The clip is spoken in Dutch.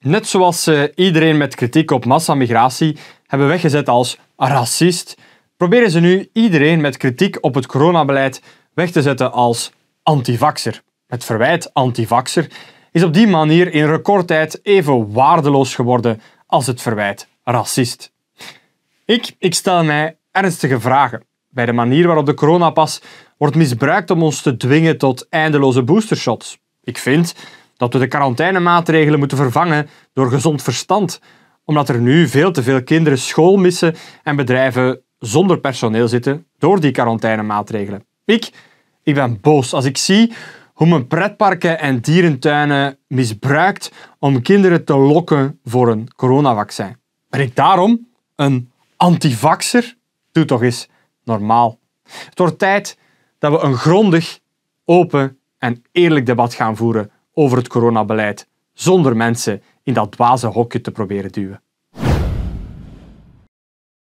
net zoals ze eh, iedereen met kritiek op massamigratie hebben weggezet als racist, proberen ze nu iedereen met kritiek op het coronabeleid weg te zetten als antivaxer. Het verwijt antivaxer is op die manier in recordtijd even waardeloos geworden als het verwijt racist. Ik, ik stel mij ernstige vragen bij de manier waarop de coronapas wordt misbruikt om ons te dwingen tot eindeloze boostershots. Ik vind dat we de quarantainemaatregelen moeten vervangen door gezond verstand, omdat er nu veel te veel kinderen school missen en bedrijven zonder personeel zitten door die quarantainemaatregelen. Ik, ik ben boos als ik zie hoe men pretparken en dierentuinen misbruikt om kinderen te lokken voor een coronavaccin. Ben ik daarom een antivaxer? Doe toch eens normaal. Het wordt tijd dat we een grondig, open en eerlijk debat gaan voeren over het coronabeleid, zonder mensen in dat dwaze hokje te proberen duwen.